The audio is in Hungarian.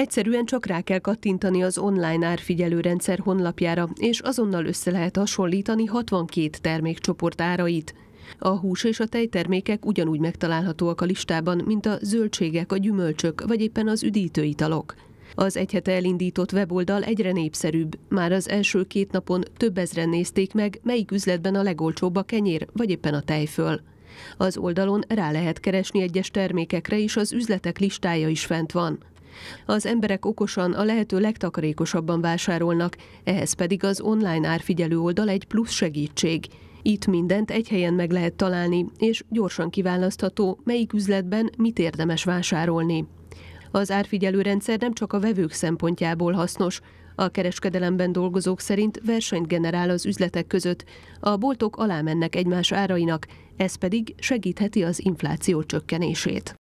Egyszerűen csak rá kell kattintani az online árfigyelő rendszer honlapjára, és azonnal össze lehet hasonlítani 62 termékcsoport árait. A hús és a tejtermékek ugyanúgy megtalálhatóak a listában, mint a zöldségek, a gyümölcsök vagy éppen az üdítőitalok. Az egy hete elindított weboldal egyre népszerűbb. Már az első két napon több ezren nézték meg, melyik üzletben a legolcsóbb a kenyér, vagy éppen a tejföl. Az oldalon rá lehet keresni egyes termékekre, és az üzletek listája is fent van. Az emberek okosan a lehető legtakarékosabban vásárolnak, ehhez pedig az online árfigyelő oldal egy plusz segítség. Itt mindent egy helyen meg lehet találni, és gyorsan kiválasztható, melyik üzletben mit érdemes vásárolni. Az árfigyelő rendszer nem csak a vevők szempontjából hasznos, a kereskedelemben dolgozók szerint versenyt generál az üzletek között, a boltok alá mennek egymás árainak, ez pedig segítheti az infláció csökkenését.